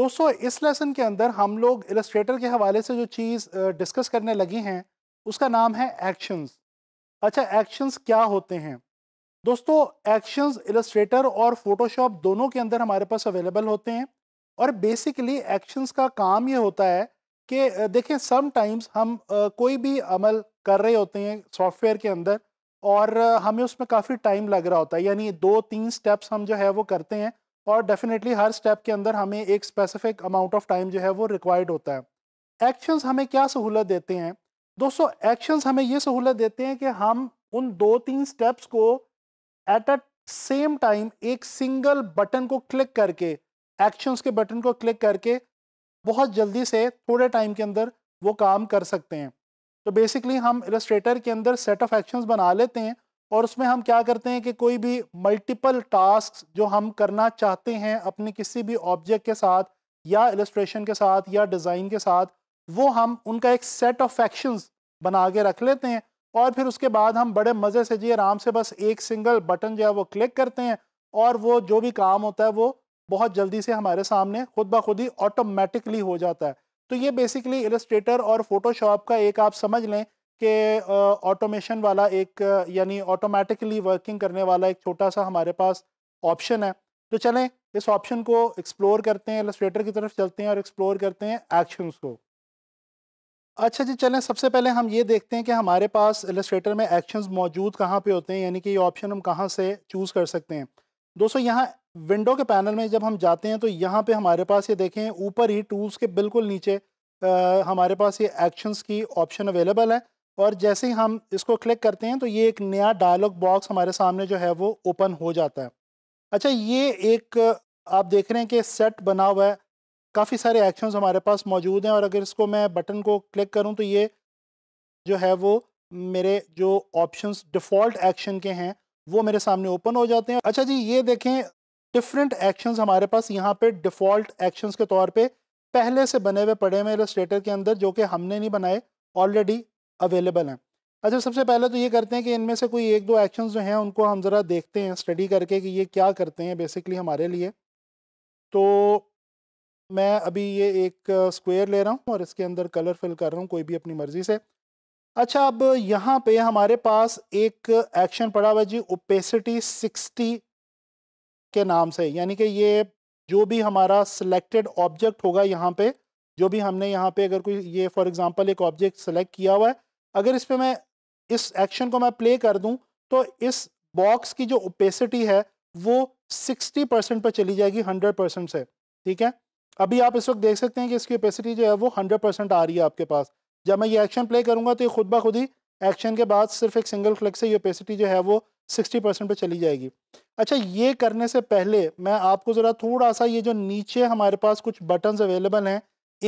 दोस्तों इस लेसन के अंदर हम लोग इलस्ट्रेटर के हवाले से जो चीज़ डिस्कस करने लगे हैं उसका नाम है एक्शंस अच्छा एक्शंस क्या होते हैं दोस्तों एक्शंस इलस्ट्रेटर और फोटोशॉप दोनों के अंदर हमारे पास अवेलेबल होते हैं और बेसिकली एक्शंस का काम ये होता है कि देखें समटाइम्स हम कोई भी अमल कर रहे होते हैं सॉफ्टवेयर के अंदर और हमें उसमें काफ़ी टाइम लग रहा होता है यानी दो तीन स्टेप्स हम जो है वो करते हैं और डेफिनेटली हर स्टेप के अंदर हमें एक स्पेसिफिक अमाउंट ऑफ टाइम जो है वो रिक्वायर्ड होता है एक्शंस हमें क्या सहूलत देते हैं दोस्तों एक्शंस हमें ये सहूलत देते हैं कि हम उन दो तीन स्टेप्स को एट अ सेम टाइम एक सिंगल बटन को क्लिक करके एक्शंस के बटन को क्लिक करके बहुत जल्दी से थोड़े टाइम के अंदर वो काम कर सकते हैं तो बेसिकली हम इलस्ट्रेटर के अंदर सेट ऑफ एक्शंस बना लेते हैं और उसमें हम क्या करते हैं कि कोई भी मल्टीपल टास्क जो हम करना चाहते हैं अपने किसी भी ऑब्जेक्ट के साथ या एलिस्ट्रेशन के साथ या डिज़ाइन के साथ वो हम उनका एक सेट ऑफ एक्शंस बना के रख लेते हैं और फिर उसके बाद हम बड़े मज़े से जी आराम से बस एक सिंगल बटन जो है वो क्लिक करते हैं और वो जो भी काम होता है वो बहुत जल्दी से हमारे सामने खुद ब खुद ही ऑटोमेटिकली हो जाता है तो ये बेसिकली इलस्ट्रेटर और फोटोशॉप का एक आप समझ लें के ऑटोमेशन वाला एक यानी ऑटोमेटिकली वर्किंग करने वाला एक छोटा सा हमारे पास ऑप्शन है तो चलें इस ऑप्शन को एक्सप्लोर करते हैं एलस्ट्रेटर की तरफ चलते हैं और एक्सप्लोर करते हैं एक्शंस को अच्छा जी चलें सबसे पहले हम ये देखते हैं कि हमारे पास एलस्ट्रेटर में एक्शंस मौजूद कहाँ पे होते हैं यानी कि ये ऑप्शन हम कहाँ से चूज़ कर सकते हैं दोस्तों यहाँ विंडो के पैनल में जब हम जाते हैं तो यहाँ पर हमारे पास ये देखें ऊपर ही टूल्स के बिल्कुल नीचे आ, हमारे पास ये एक्शंस की ऑप्शन अवेलेबल है और जैसे ही हम इसको क्लिक करते हैं तो ये एक नया डायलॉग बॉक्स हमारे सामने जो है वो ओपन हो जाता है अच्छा ये एक आप देख रहे हैं कि सेट बना हुआ है काफ़ी सारे एक्शंस हमारे पास मौजूद हैं और अगर इसको मैं बटन को क्लिक करूं तो ये जो है वो मेरे जो ऑप्शंस डिफ़ॉल्ट एक्शन के हैं वो मेरे सामने ओपन हो जाते हैं अच्छा जी ये देखें डिफरेंट एक्शंस हमारे पास यहाँ पे डिफ़ॉल्ट एक्शंस के तौर पे पहले से बने हुए पड़े हुए रेस्टेटर के अंदर जो कि हमने नहीं बनाए ऑलरेडी अवेलेबल हैं अच्छा सबसे पहले तो ये करते हैं कि इनमें से कोई एक दो एक्शन जो हैं उनको हम ज़रा देखते हैं स्टडी करके कि ये क्या करते हैं बेसिकली हमारे लिए तो मैं अभी ये एक स्क्वायर ले रहा हूँ और इसके अंदर कलर फिल कर रहा हूँ कोई भी अपनी मर्ज़ी से अच्छा अब यहाँ पे हमारे पास एक एक्शन पड़ा हुआ जी ओपेसिटी सिक्सटी के नाम से यानी कि ये जो भी हमारा सिलेक्टेड ऑब्जेक्ट होगा यहाँ पे जो भी हमने यहाँ पे अगर कोई ये फॉर एग्जांपल एक ऑब्जेक्ट सेलेक्ट किया हुआ है अगर इस पर मैं इस एक्शन को मैं प्ले कर दूँ तो इस बॉक्स की जो ओपेसिटी है वो 60 परसेंट पर चली जाएगी 100 परसेंट से ठीक है अभी आप इस वक्त देख सकते हैं कि इसकी ओपेसिटी जो है वो 100 परसेंट आ रही है आपके पास जब मैं ये एक्शन प्ले करूँगा तो ये खुद ब खुद ही एक्शन के बाद सिर्फ एक सिंगल क्लिक से ये ओपेसिटी जो है वो 60 परसेंट पर चली जाएगी अच्छा ये करने से पहले मैं आपको ज़रा थोड़ा सा ये जो नीचे हमारे पास कुछ बटन्स अवेलेबल हैं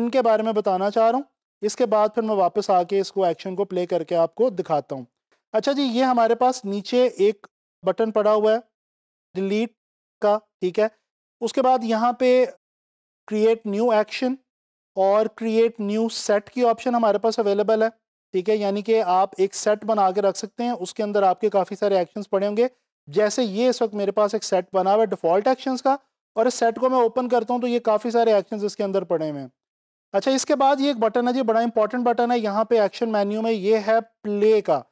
इनके बारे में बताना चाह रहा हूँ इसके बाद फिर मैं वापस आके इसको एक्शन को प्ले करके आपको दिखाता हूँ अच्छा जी ये हमारे पास नीचे एक बटन पड़ा हुआ है डिलीट का ठीक है उसके बाद यहाँ पे क्रिएट न्यू एक्शन और क्रिएट न्यू सेट की ऑप्शन हमारे पास अवेलेबल है ठीक है यानी कि आप एक सेट बना के रख सकते हैं उसके अंदर आपके काफ़ी सारे एक्शंस पड़े होंगे जैसे ये इस वक्त मेरे पास एक सेट बना हुआ है डिफ़ॉल्ट एक्शंस का और इस सेट को मैं ओपन करता हूँ तो ये काफ़ी सारे एक्शंस इसके अंदर पड़े हुए हैं अच्छा इसके बाद ये एक बटन है जी बड़ा इंपॉर्टेंट बटन है यहाँ पे एक्शन मेन्यू में ये है प्ले का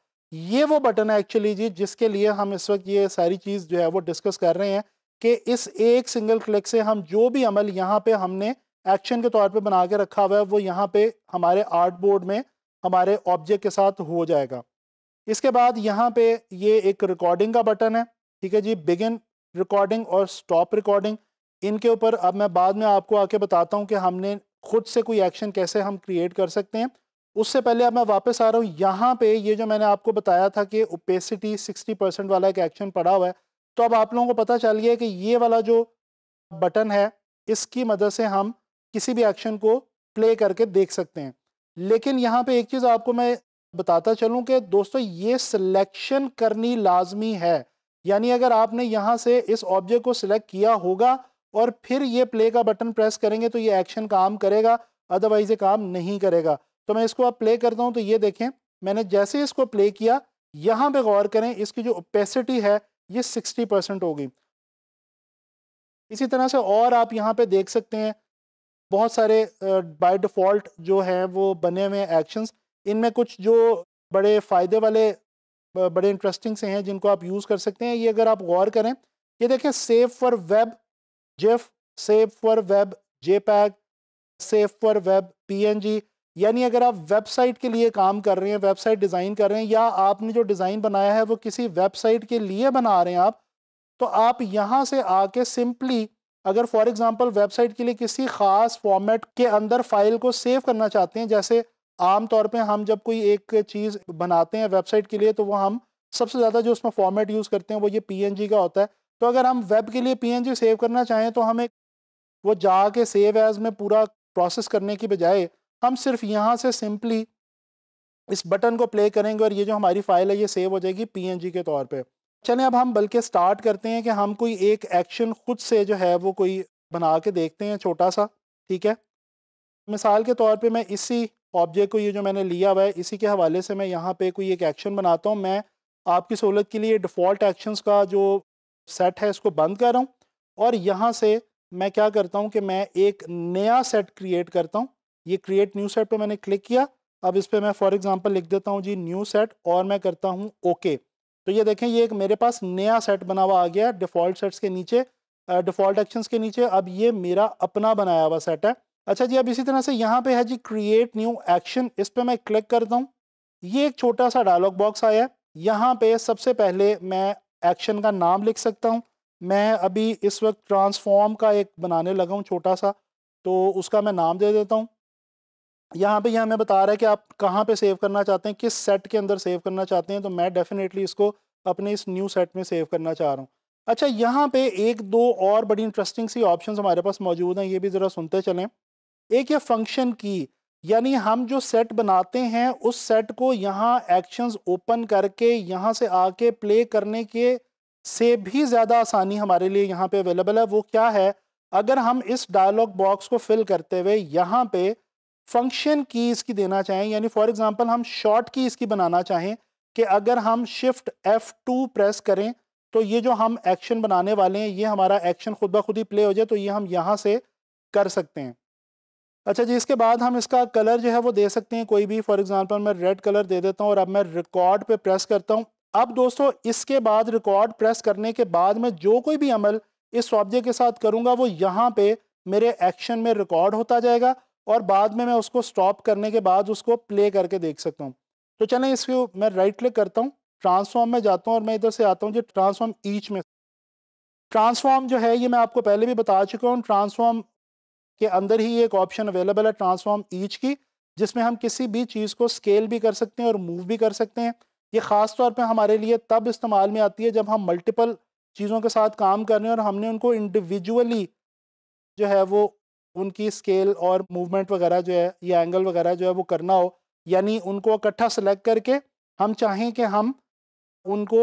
ये वो बटन है एक्चुअली जी जिसके लिए हम इस वक्त ये सारी चीज़ जो है वो डिस्कस कर रहे हैं कि इस एक सिंगल क्लिक से हम जो भी अमल यहाँ पे हमने एक्शन के तौर पे बना के रखा हुआ है वो यहाँ पे हमारे आर्ट बोर्ड में हमारे ऑब्जेक्ट के साथ हो जाएगा इसके बाद यहाँ पे ये एक रिकॉर्डिंग का बटन है ठीक है जी बिगिन रिकॉर्डिंग और स्टॉप रिकॉर्डिंग इनके ऊपर अब मैं बाद में आपको आके बताता हूँ कि हमने खुद से कोई एक्शन कैसे हम क्रिएट कर सकते हैं उससे पहले अब मैं वापस आ रहा हूँ यहाँ पे ये जो मैंने आपको बताया था कि ओपेसिटी 60 परसेंट वाला एक एक्शन पड़ा हुआ है तो अब आप लोगों को पता चल गया कि ये वाला जो बटन है इसकी मदद से हम किसी भी एक्शन को प्ले करके देख सकते हैं लेकिन यहाँ पे एक चीज़ आपको मैं बताता चलूँ कि दोस्तों ये सिलेक्शन करनी लाजमी है यानी अगर आपने यहाँ से इस ऑब्जेक्ट को सिलेक्ट किया होगा और फिर ये प्ले का बटन प्रेस करेंगे तो ये एक्शन काम करेगा अदरवाइज़ ये काम नहीं करेगा तो मैं इसको अब प्ले करता हूँ तो ये देखें मैंने जैसे इसको प्ले किया यहाँ पे गौर करें इसकी जो ओपेसिटी है ये 60 परसेंट होगी इसी तरह से और आप यहाँ पे देख सकते हैं बहुत सारे बाय डिफ़ॉल्ट जो हैं वो बने हुए हैं एक्शंस इनमें कुछ जो बड़े फ़ायदे वाले बड़े इंटरेस्टिंग से हैं जिनको आप यूज़ कर सकते हैं ये अगर आप गौर करें ये देखें save for web GIF save for web pack save for web जी यानी अगर आप वेबसाइट के लिए काम कर रहे हैं वेबसाइट डिज़ाइन कर रहे हैं या आपने जो डिज़ाइन बनाया है वो किसी वेबसाइट के लिए बना रहे हैं आप तो आप यहाँ से आके सिंपली अगर फॉर एग्ज़ाम्पल वेबसाइट के लिए किसी ख़ास फॉर्मेट के अंदर फाइल को सेव करना चाहते हैं जैसे आम तौर पे हम जब कोई एक चीज़ बनाते हैं वेबसाइट के लिए तो वो हम सबसे ज़्यादा जो उसमें फॉर्मेट यूज़ करते हैं वो ये पी का होता है तो अगर हम वेब के लिए पीएनजी सेव करना चाहें तो हमें वो जा के सेव एज में पूरा प्रोसेस करने की बजाय हम सिर्फ यहाँ से सिंपली इस बटन को प्ले करेंगे और ये जो हमारी फाइल है ये सेव हो जाएगी पी के तौर पे चलें अब हम बल्कि स्टार्ट करते हैं कि हम कोई एक एक्शन खुद से जो है वो कोई बना के देखते हैं छोटा सा ठीक है मिसाल के तौर पे मैं इसी ऑब्जेक्ट को ये जो मैंने लिया हुआ है इसी के हवाले से मैं यहाँ पे कोई एक एक्शन बनाता हूँ मैं आपकी सहूलत के लिए डिफ़ॉल्ट एक्शंस का जो सेट है इसको बंद कर रहा हूँ और यहाँ से मैं क्या करता हूँ कि मैं एक नया सेट क्रिएट करता हूँ ये क्रिएट न्यू सेट पे मैंने क्लिक किया अब इस पर मैं फॉर एग्जांपल लिख देता हूँ जी न्यू सेट और मैं करता हूँ ओके तो ये देखें ये एक मेरे पास नया सेट बना हुआ आ गया डिफ़ॉल्ट सेट्स के नीचे डिफ़ॉल्ट एक्शन के नीचे अब ये मेरा अपना बनाया हुआ सेट है अच्छा जी अब इसी तरह से यहाँ पे है जी क्रिएट न्यू एक्शन इस पर मैं क्लिक करता हूँ ये एक छोटा सा डायलॉग बॉक्स आया है यहाँ पे सबसे पहले मैं एक्शन का नाम लिख सकता हूँ मैं अभी इस वक्त ट्रांसफॉर्म का एक बनाने लगा हूँ छोटा सा तो उसका मैं नाम दे देता हूँ यहाँ पे यह हमें बता रहा है कि आप कहाँ पे सेव करना चाहते हैं किस सेट के अंदर सेव करना चाहते हैं तो मैं डेफिनेटली इसको अपने इस न्यू सेट में सेव करना चाह रहा हूँ अच्छा यहाँ पे एक दो और बड़ी इंटरेस्टिंग सी ऑप्शन हमारे पास मौजूद हैं ये भी ज़रा सुनते चलें एक ये फंक्शन की यानी हम जो सेट बनाते हैं उस सेट को यहाँ एक्शंस ओपन करके यहाँ से आके प्ले करने के से भी ज़्यादा आसानी हमारे लिए यहाँ पे अवेलेबल है वो क्या है अगर हम इस डायलॉग बॉक्स को फिल करते हुए यहाँ पे फंक्शन की इसकी देना चाहें यानी फॉर एग्जांपल हम शॉर्ट की इसकी बनाना चाहें कि अगर हम शिफ्ट एफ प्रेस करें तो ये जो हम एक्शन बनाने वाले हैं ये हमारा एक्शन खुद ब खुद ही प्ले हो जाए तो ये हम यहाँ से कर सकते हैं अच्छा जी इसके बाद हम इसका कलर जो है वो दे सकते हैं कोई भी फॉर एग्जांपल मैं रेड कलर दे देता हूँ और अब मैं रिकॉर्ड पे प्रेस करता हूँ अब दोस्तों इसके बाद रिकॉर्ड प्रेस करने के बाद मैं जो कोई भी अमल इस सॉब्जे के साथ करूंगा वो यहाँ पे मेरे एक्शन में रिकॉर्ड होता जाएगा और बाद में मैं उसको स्टॉप करने के बाद उसको प्ले करके देख सकता हूँ तो चले इसको मैं राइट क्लिक करता हूँ ट्रांसफॉर्म में जाता हूँ और मैं इधर से आता हूँ जो ट्रांसफॉर्म ईच में ट्रांसफॉर्म जो है ये मैं आपको पहले भी बता चुका हूँ ट्रांसफॉर्म के अंदर ही एक ऑप्शन अवेलेबल है ट्रांसफॉर्म ईच की जिसमें हम किसी भी चीज़ को स्केल भी कर सकते हैं और मूव भी कर सकते हैं ये ख़ास तौर पे हमारे लिए तब इस्तेमाल में आती है जब हम मल्टीपल चीज़ों के साथ काम कर रहे हैं और हमने उनको इंडिविजुअली जो है वो उनकी स्केल और मूवमेंट वगैरह जो है या एंगल वगैरह जो है वो करना हो यानी उनको इकट्ठा सेलेक्ट करके हम चाहें कि हम उनको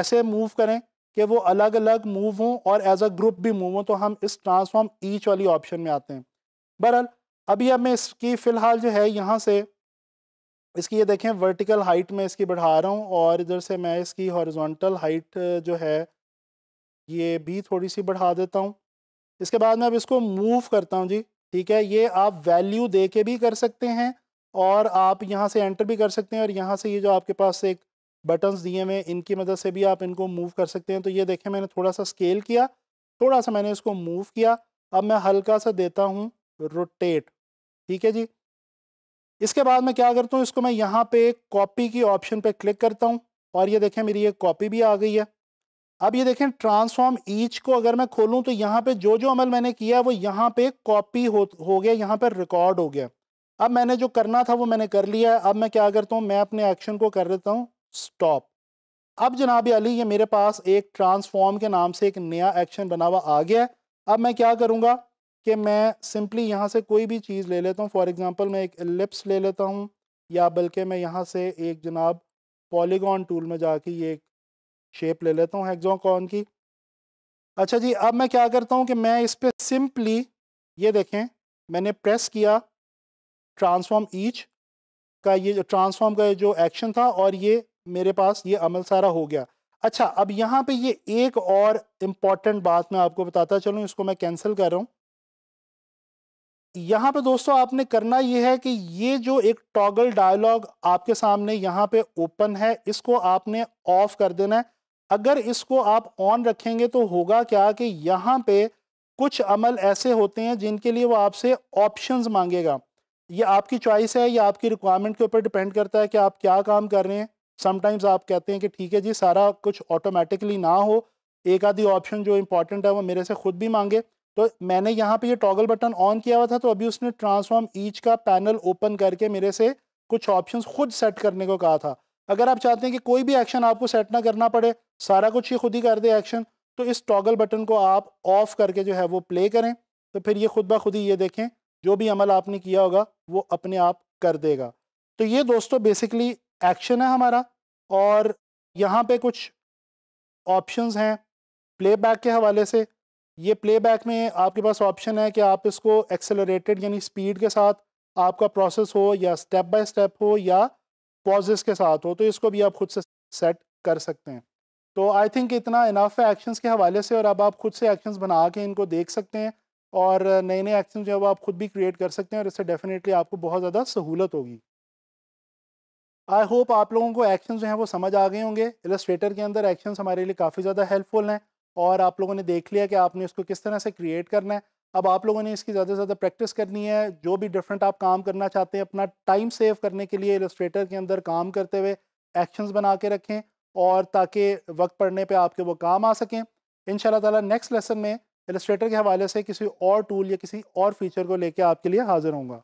ऐसे मूव करें कि वो अलग अलग मूव हों और एज अ ग्रुप भी मूव हों तो हम इस ट्रांसफॉर्म ईच वाली ऑप्शन में आते हैं बहरहाल अभी अब मैं इसकी फ़िलहाल जो है यहाँ से इसकी ये देखें वर्टिकल हाइट में इसकी बढ़ा रहा हूँ और इधर से मैं इसकी हॉरिजॉन्टल हाइट जो है ये भी थोड़ी सी बढ़ा देता हूँ इसके बाद मैं अब इसको मूव करता हूँ जी ठीक है ये आप वैल्यू दे के भी कर सकते हैं और आप यहाँ से एंटर भी कर सकते हैं और यहाँ से ये जो आपके पास एक बटन्स दिए हुए इनकी मदद से भी आप इनको मूव कर सकते हैं तो ये देखें मैंने थोड़ा सा स्केल किया थोड़ा सा मैंने इसको मूव किया अब मैं हल्का सा देता हूँ रोटेट ठीक है जी इसके बाद मैं क्या करता हूँ इसको मैं यहाँ पे कॉपी की ऑप्शन पे क्लिक करता हूँ और ये देखें मेरी ये कॉपी भी आ गई है अब ये देखें ट्रांसफॉर्म ईच को अगर मैं खोलूँ तो यहाँ पे जो जो अमल मैंने किया वो यहाँ पे कॉपी हो हो गया यहाँ पर रिकॉर्ड हो गया अब मैंने जो करना था वो मैंने कर लिया है अब मैं क्या करता हूँ मैं अपने एक्शन को कर देता हूँ स्टॉप अब जनाब अली ये मेरे पास एक ट्रांसफॉर्म के नाम से एक नया एक्शन बना हुआ आ गया है अब मैं क्या करूँगा कि मैं सिंपली यहाँ से कोई भी चीज़ ले लेता हूँ फॉर एग्ज़ाम्पल मैं एक लिप्स ले लेता हूँ या बल्कि मैं यहाँ से एक जनाब पॉलीगॉन टूल में जाके ये एक शेप ले लेता हूँ हेक्सोकॉन की अच्छा जी अब मैं क्या करता हूँ कि मैं इस पर सिंपली ये देखें मैंने प्रेस किया ट्रांसफॉर्म ईच का ये ट्रांसफॉर्म का जो एक्शन था और ये मेरे पास ये अमल सारा हो गया अच्छा अब यहाँ पे ये एक और इम्पॉर्टेंट बात मैं आपको बताता चलूँ इसको मैं कैंसिल कर रहा हूँ यहाँ पे दोस्तों आपने करना ये है कि ये जो एक टॉगल डायलॉग आपके सामने यहाँ पे ओपन है इसको आपने ऑफ कर देना है अगर इसको आप ऑन रखेंगे तो होगा क्या कि यहाँ पे कुछ अमल ऐसे होते हैं जिनके लिए वो आपसे ऑप्शन मांगेगा ये आपकी चॉइस है या आपकी रिक्वायरमेंट के ऊपर डिपेंड करता है कि आप क्या काम कर रहे हैं समटाइम्स आप कहते हैं कि ठीक है जी सारा कुछ ऑटोमेटिकली ना हो एक आधी ऑप्शन जो इंपॉर्टेंट है वो मेरे से खुद भी मांगे तो मैंने यहाँ पे ये टॉगल बटन ऑन किया हुआ था तो अभी उसने ट्रांसफॉर्म ईच का पैनल ओपन करके मेरे से कुछ ऑप्शंस खुद सेट करने को कहा था अगर आप चाहते हैं कि कोई भी एक्शन आपको सेट ना करना पड़े सारा कुछ ये खुद ही कर दे एक्शन तो इस टॉगल बटन को आप ऑफ करके जो है वो प्ले करें तो फिर ये खुद ब खुद ही ये देखें जो भी अमल आपने किया होगा वो अपने आप कर देगा तो ये दोस्तों बेसिकली एक्शन है हमारा और यहाँ पे कुछ ऑप्शंस हैं प्लेबैक के हवाले से ये प्लेबैक में आपके पास ऑप्शन है कि आप इसको एक्सेलरेटेड यानी स्पीड के साथ आपका प्रोसेस हो या स्टेप बाय स्टेप हो या पॉजेस के साथ हो तो इसको भी आप खुद से सेट कर सकते हैं तो आई थिंक इतना इनाफ है एक्शंस के हवाले से और अब आप खुद से एक्शंस बना के इनको देख सकते हैं और नए नए एक्शन जो है वो आप खुद भी क्रिएट कर सकते हैं और इससे डेफिनेटली आपको बहुत ज़्यादा सहूलत होगी आई होप आप लोगों को एक्शन जो हैं वो समझ आ गए होंगे इलस्ट्रेटर के अंदर एक्शन हमारे लिए काफ़ी ज़्यादा हेल्पफुल हैं और आप लोगों ने देख लिया कि आपने उसको किस तरह से क्रिएट करना है अब आप लोगों ने इसकी ज़्यादा से ज़्यादा प्रैक्टिस करनी है जो भी डिफरेंट आप काम करना चाहते हैं अपना टाइम सेव करने के लिए इलस्ट्रेटर के अंदर काम करते हुए एक्शंस बना के रखें और ताकि वक्त पड़ने पे आपके वो काम आ सकें इन ताला नेक्स्ट लेसन में इलस्ट्रेटर के हवाले से किसी और टूल या किसी और फीचर को लेकर आपके लिए हाज़िर होंगे